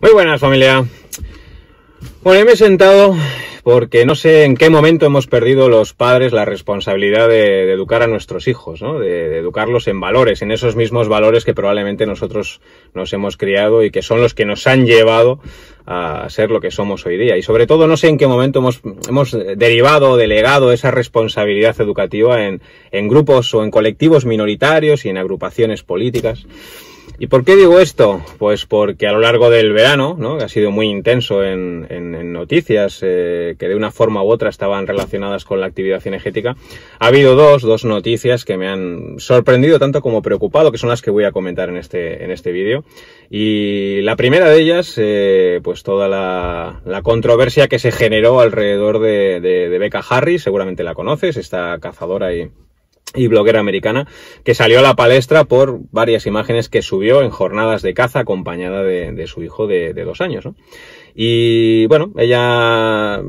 Muy buenas familia. Bueno, me he sentado porque no sé en qué momento hemos perdido los padres la responsabilidad de, educar a nuestros hijos, ¿no? de, educarlos en valores, en esos mismos valores que probablemente nosotros nos hemos criado y que son los que nos han llevado a ser lo que somos hoy día. Y sobre todo no sé en qué momento hemos, hemos derivado o delegado esa responsabilidad educativa en grupos o en colectivos minoritarios y en agrupaciones políticas. ¿Y por qué digo esto? Pues porque a lo largo del verano, ¿no? que ha sido muy intenso en, noticias eh, que de una forma u otra estaban relacionadas con la actividad energética. ha habido dos, dos noticias que me han sorprendido tanto como preocupado, que son las que voy a comentar en este, en este vídeo. Y la primera de ellas, eh, pues toda la, controversia que se generó alrededor de, de, Becca Harris, seguramente la conoces, esta cazadora y y bloguera americana, que salió a la palestra por varias imágenes que subió en jornadas de caza acompañada de, su hijo de, dos años. Y bueno, ella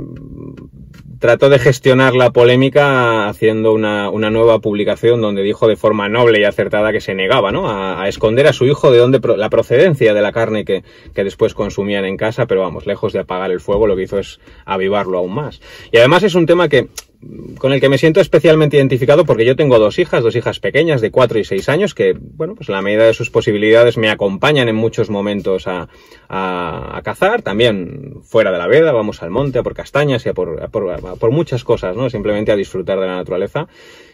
trató de gestionar la polémica haciendo una, nueva publicación donde dijo de forma noble y acertada que se negaba ¿no? a, esconder a su hijo de dónde la procedencia de la carne que, que, después consumían en casa, pero vamos, lejos de apagar el fuego, lo que hizo es avivarlo aún más. Y además es un tema que con el que me siento especialmente identificado porque yo tengo dos hijas, dos hijas pequeñas de 4 y 6 años que, bueno, pues la medida de sus posibilidades me acompañan en muchos momentos a, a, cazar, también fuera de la veda, vamos al monte, a por castañas y a por, por, por muchas cosas, ¿no? Simplemente a disfrutar de la naturaleza.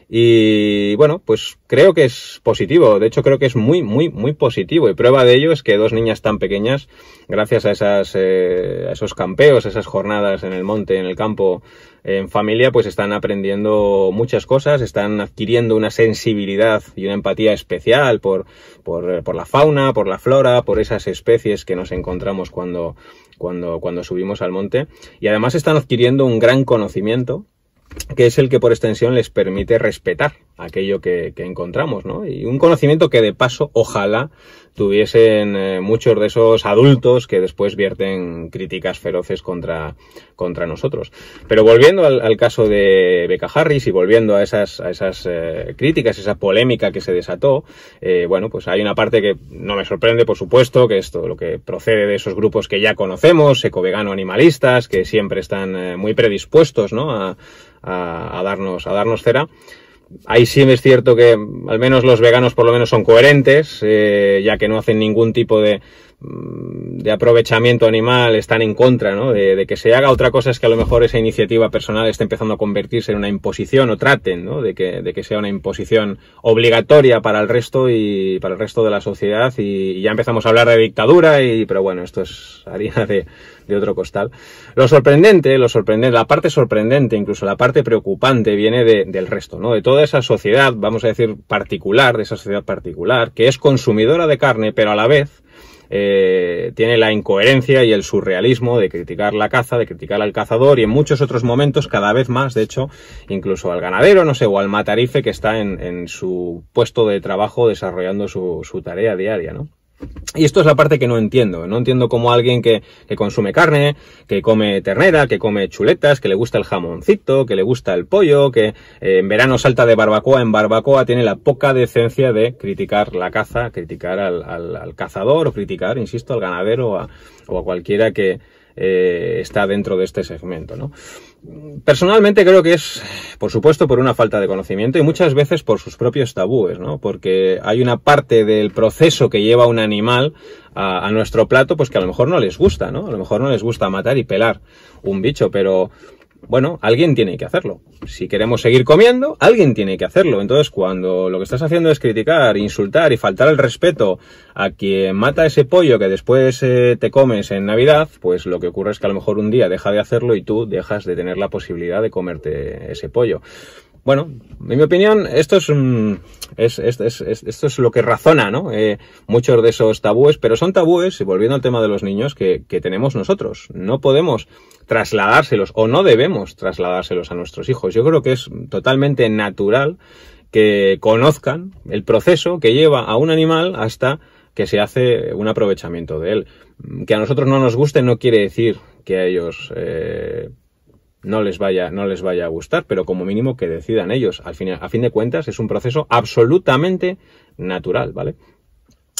Y bueno, pues creo que es positivo. De hecho, creo que es muy, muy, muy positivo. Y prueba de ello es que dos niñas tan pequeñas, gracias a, esas, eh, a esos campeos, esas jornadas en el monte, en el campo, en familia pues están aprendiendo muchas cosas, están adquiriendo una sensibilidad y una empatía especial por, por, la fauna, por la flora, por esas especies que nos encontramos cuando, cuando, cuando subimos al monte. Y además están adquiriendo un gran conocimiento que es el que por extensión les permite respetar aquello que, encontramos, ¿no? Y un conocimiento que de paso, ojalá, tuviesen eh, muchos de esos adultos que después vierten críticas feroces contra, contra nosotros. Pero volviendo al, caso de Becca Harris y volviendo a esas, a esas eh, críticas, esa polémica que se desató, eh, bueno, pues hay una parte que no me sorprende, por supuesto, que esto lo que procede de esos grupos que ya conocemos, ecovegano animalistas, que siempre están muy predispuestos, ¿no? A, darnos, a darnos cera ahí sí es cierto que al menos los veganos por lo menos son coherentes, eh, ya que no hacen ningún tipo de, Mm, de aprovechamiento animal están en contra, ¿no? De, que se haga otra cosa es que a lo mejor esa iniciativa personal está empezando a convertirse en una imposición o traten, ¿no? De que, de que sea una imposición obligatoria para el resto y para el resto de la sociedad y, ya empezamos a hablar de dictadura y, pero bueno, esto es harina de, de otro costal. Lo sorprendente, lo sorprendente, la parte sorprendente, incluso la parte preocupante viene del resto, ¿no? De toda esa sociedad, vamos a decir particular, de esa sociedad particular, que es consumidora de carne, pero a la vez eh, tiene la incoherencia y el surrealismo de criticar la caza, de criticar al cazador y en muchos otros momentos cada vez más, de hecho, incluso al ganadero, no sé, o al matarife que está en, su puesto de trabajo desarrollando su, su tarea diaria, ¿no? Y esto es la parte que no entiendo. No entiendo cómo alguien que, consume carne, que come ternera, que come chuletas, que le gusta el jamoncito, que le gusta el pollo, que eh, en verano salta de barbacoa en barbacoa, tiene la poca decencia de criticar la caza, criticar al, cazador o criticar, insisto, al ganadero o a, cualquiera que eh, está dentro de este segmento, ¿no? personalmente creo que es, por supuesto, por una falta de conocimiento y muchas veces por sus propios tabúes, ¿no? Porque hay una parte del proceso que lleva un animal a, nuestro plato, pues que a lo mejor no les gusta, ¿no? A lo mejor no les gusta matar y pelar un bicho, pero bueno, alguien tiene que hacerlo. Si queremos seguir comiendo, alguien tiene que hacerlo. Entonces, cuando lo que estás haciendo es criticar, insultar y faltar el respeto a quien mata ese pollo que después eh, te comes en Navidad, pues lo que ocurre es que a lo mejor un día deja de hacerlo y tú dejas de tener la posibilidad de comerte ese pollo bueno, en mi opinión, esto es, esto es lo que razona, eh, muchos de esos tabúes, pero son tabúes, y volviendo al tema de los niños, que, tenemos nosotros. No podemos trasladárselos, o no debemos trasladárselos a nuestros hijos. Yo creo que es totalmente natural que conozcan el proceso que lleva a un animal hasta que se hace un aprovechamiento de él. Que a nosotros no nos guste no quiere decir que a ellos eh, no les vaya, no les vaya a gustar, pero como mínimo que decidan ellos. Al a fin de cuentas, es un proceso absolutamente natural, ¿vale?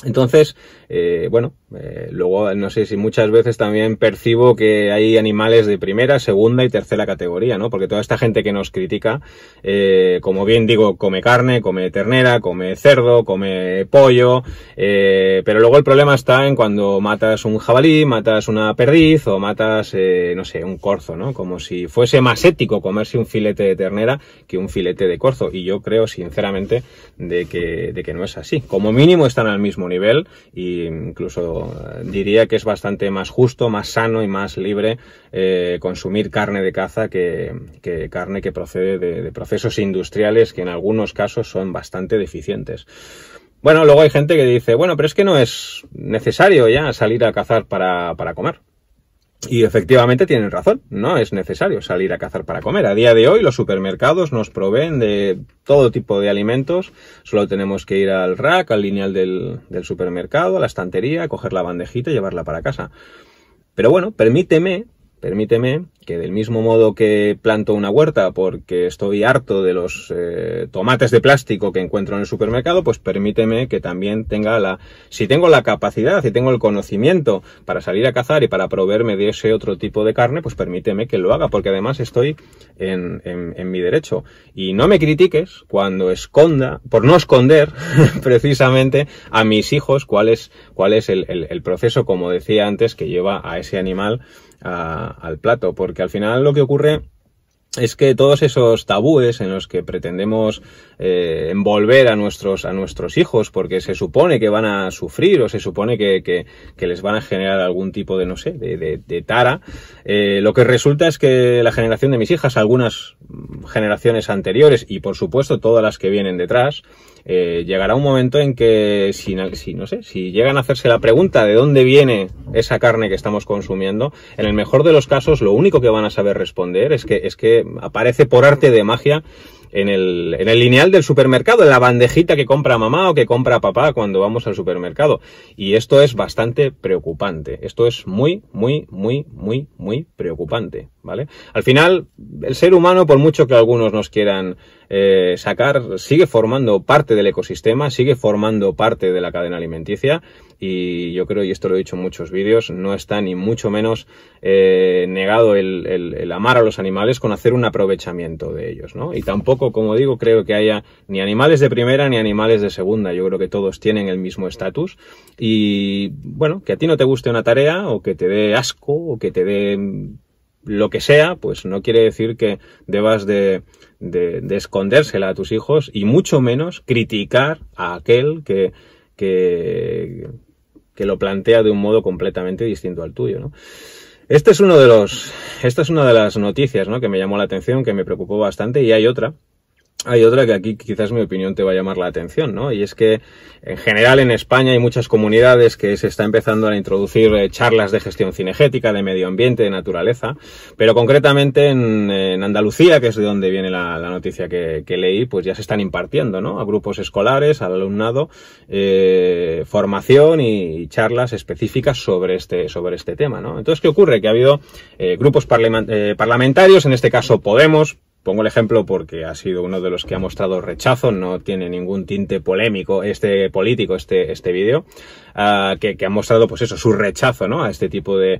Entonces, eh, bueno, eh, luego, no sé si muchas veces también percibo que hay animales de primera, segunda y tercera categoría, ¿no? Porque toda esta gente que nos critica, eh, como bien digo, come carne, come ternera, come cerdo, come pollo, eh, pero luego el problema está en cuando matas un jabalí, matas una perdiz o matas, no sé, un corzo, ¿no? Como si fuese más ético comerse un filete de ternera que un filete de corzo. Y yo creo, sinceramente, de que, de que no es así. Como mínimo están al mismo nivel e incluso diría que es bastante más justo, más sano y más libre eh, consumir carne de caza que, carne que procede de, procesos industriales que en algunos casos son bastante deficientes. Bueno, luego hay gente que dice, bueno, pero es que no es necesario ya salir a cazar para comer. Y efectivamente tienen razón, no es necesario salir a cazar para comer. A día de hoy los supermercados nos proveen de todo tipo de alimentos, solo tenemos que ir al rack, al lineal del, supermercado, a la estantería, coger la bandejita y llevarla para casa. Pero bueno, permíteme, permíteme que del mismo modo que planto una huerta porque estoy harto de los eh, tomates de plástico que encuentro en el supermercado, pues permíteme que también tenga la, si tengo la capacidad, y tengo el conocimiento para salir a cazar y para proveerme de ese otro tipo de carne, pues permíteme que lo haga, porque además estoy en, mi derecho. Y no me critiques cuando esconda, por no esconder precisamente a mis hijos cuál es, cuál es el, proceso, como decía antes, que lleva a ese animal al plato, porque que al final lo que ocurre es que todos esos tabúes en los que pretendemos eh, envolver a nuestros, a nuestros hijos porque se supone que van a sufrir o se supone que, que, les van a generar algún tipo de, no sé, de, de, tara, eh, lo que resulta es que la generación de mis hijas, algunas generaciones anteriores y por supuesto todas las que vienen detrás, eh, llegará un momento en que si, si, no sé, si llegan a hacerse la pregunta de dónde viene esa carne que estamos consumiendo, en el mejor de los casos lo único que van a saber responder es que, es que aparece por arte de magia en el, lineal del supermercado, en la bandejita que compra mamá o que compra papá cuando vamos al supermercado. Y esto es bastante preocupante. Esto es muy, muy, muy, muy, muy preocupante, ¿vale? Al final, el ser humano, por mucho que algunos nos quieran eh, sacar, sigue formando parte del ecosistema, sigue formando parte de la cadena alimenticia y yo creo, y esto lo he dicho en muchos vídeos, no está ni mucho menos eh, negado el, amar a los animales con hacer un aprovechamiento de ellos, ¿no? Y tampoco, como digo, creo que haya ni animales de primera ni animales de segunda, yo creo que todos tienen el mismo estatus y, bueno, que a ti no te guste una tarea o que te dé asco o que te dé lo que sea, pues no quiere decir que debas de, de, escondérsela a tus hijos y mucho menos criticar a aquel que, que, que lo plantea de un modo completamente distinto al tuyo, ¿no? Este es uno de los, esta es una de las noticias, ¿no? Que me llamó la atención, que me preocupó bastante y hay otra hay otra que aquí quizás mi opinión te va a llamar la atención, ¿no? Y es que en general en España hay muchas comunidades que se está empezando a introducir eh, charlas de gestión cinegética, de medio ambiente, de naturaleza, pero concretamente en, Andalucía, que es de donde viene la, noticia que, leí, pues ya se están impartiendo, ¿no? A grupos escolares, al alumnado, eh, formación y, charlas específicas sobre este, sobre este tema, ¿no? Entonces, ¿qué ocurre? Que ha habido eh, grupos parlamentarios, en este caso Podemos, Pongo el ejemplo porque ha sido uno de los que ha mostrado rechazo, no tiene ningún tinte polémico, este político, este, este vídeo, ah, que, ha mostrado, pues eso, su rechazo, A este tipo de,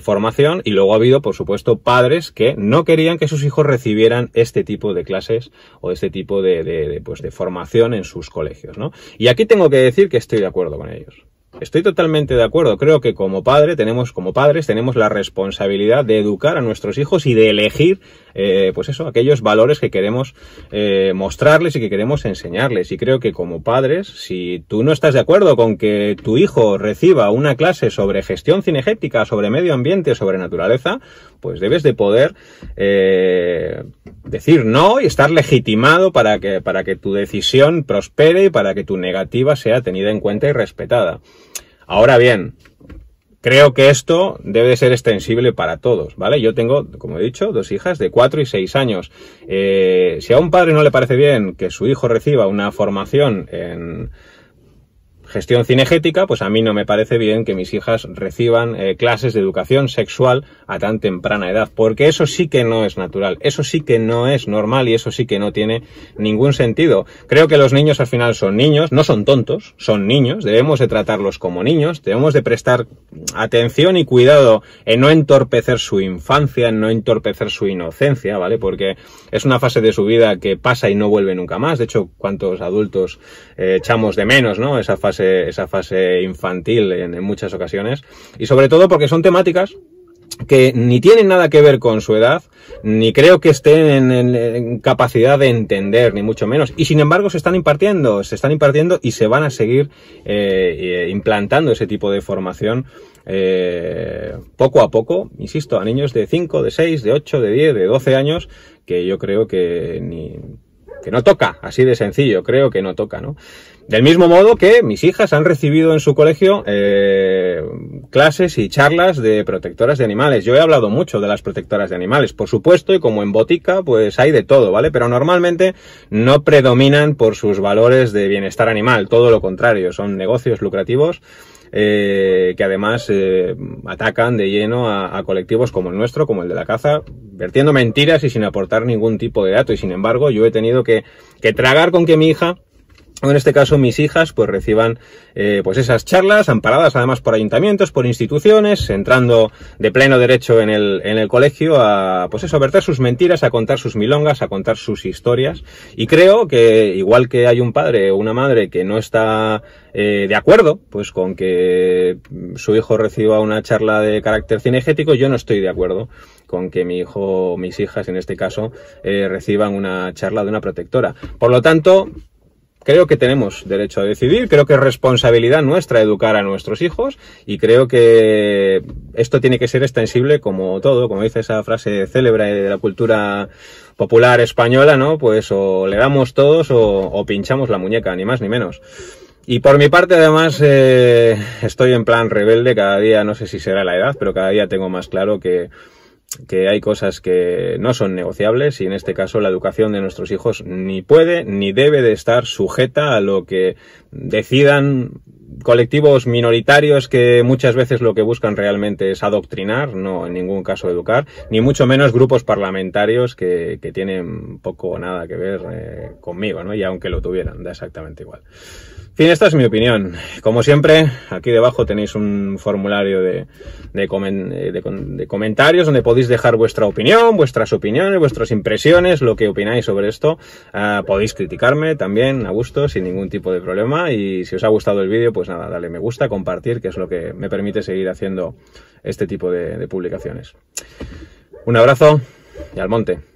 formación. Y luego ha habido, por supuesto, padres que no querían que sus hijos recibieran este tipo de clases o este tipo de, de pues, formación en sus colegios, ¿no? Y aquí tengo que decir que estoy de acuerdo con ellos. Estoy totalmente de acuerdo. Creo que como padre tenemos, como padres, tenemos la responsabilidad de educar a nuestros hijos y de elegir, eh, pues eso, aquellos valores que queremos eh, mostrarles y que queremos enseñarles. Y creo que como padres, si tú no estás de acuerdo con que tu hijo reciba una clase sobre gestión cinegética, sobre medio ambiente, sobre naturaleza, pues debes de poder eh, decir no y estar legitimado para que, para que tu decisión prospere y para que tu negativa sea tenida en cuenta y respetada. Ahora bien, Creo que esto debe ser extensible para todos, ¿vale? Yo tengo, como he dicho, dos hijas de 4 y 6 años. Eh, si a un padre no le parece bien que su hijo reciba una formación en, gestión cinegética, pues a mí no me parece bien que mis hijas reciban eh, clases de educación sexual a tan temprana edad, porque eso sí que no es natural, eso sí que no es normal y eso sí que no tiene ningún sentido. Creo que los niños al final son niños, no son tontos, son niños, debemos de tratarlos como niños, debemos de prestar atención y cuidado en no entorpecer su infancia, en no entorpecer su inocencia, ¿vale? Porque es una fase de su vida que pasa y no vuelve nunca más. De hecho, cuántos adultos eh, echamos de menos, ¿no? Esa fase esa fase infantil en, muchas ocasiones. Y sobre todo porque son temáticas que ni tienen nada que ver con su edad, ni creo que estén en, capacidad de entender, ni mucho menos. Y sin embargo se están impartiendo, se están impartiendo y se van a seguir eh, eh, implantando ese tipo de formación eh, poco a poco, insisto, a niños de 5, de 6, de 8, de 10, de 12 años, que yo creo que ni que no toca, así de sencillo, creo que no toca, ¿no? Del mismo modo que mis hijas han recibido en su colegio eh, clases y charlas de protectoras de animales. Yo he hablado mucho de las protectoras de animales, por supuesto, y como en botica, pues hay de todo, ¿vale? Pero normalmente no predominan por sus valores de bienestar animal, todo lo contrario, son negocios lucrativos. Eh, que además eh, atacan de lleno a colectivos como el nuestro, como el de la caza, vertiendo mentiras y sin aportar ningún tipo de dato. Y sin embargo, yo he tenido que, tragar con que mi hija o en este caso mis hijas pues reciban eh, pues esas charlas amparadas además por ayuntamientos por instituciones entrando de pleno derecho en el, en el colegio a pues eso a verter sus mentiras a contar sus milongas a contar sus historias y creo que igual que hay un padre o una madre que no está eh, de acuerdo pues con que su hijo reciba una charla de carácter cinegético yo no estoy de acuerdo con que mi hijo, mis hijas en este caso, eh, reciban una charla de una protectora. Por lo tanto, creo que tenemos derecho a decidir, creo que es responsabilidad nuestra educar a nuestros hijos y creo que esto tiene que ser extensible como todo, como dice esa frase célebre de la cultura popular española, ¿no? Pues o le damos todos o, pinchamos la muñeca, ni más ni menos. Y por mi parte, además, eh, estoy en plan rebelde cada día, no sé si será la edad, pero cada día tengo más claro que que hay cosas que no son negociables y en este caso la educación de nuestros hijos ni puede ni debe de estar sujeta a lo que decidan colectivos minoritarios que muchas veces lo que buscan realmente es adoctrinar, no en ningún caso educar, ni mucho menos grupos parlamentarios que, que tienen poco o nada que ver eh, conmigo, ¿no? Y aunque lo tuvieran, da exactamente igual fin, esta es mi opinión. Como siempre, aquí debajo tenéis un formulario eh, de, comentarios donde podéis dejar vuestra opinión, vuestras opiniones, vuestras impresiones, lo que opináis sobre esto. Ah, podéis criticarme también a gusto, sin ningún tipo de problema. Y si os ha gustado el vídeo, pues nada, dale me gusta, compartir, que es lo que me permite seguir haciendo este tipo de publicaciones. Un abrazo y al monte.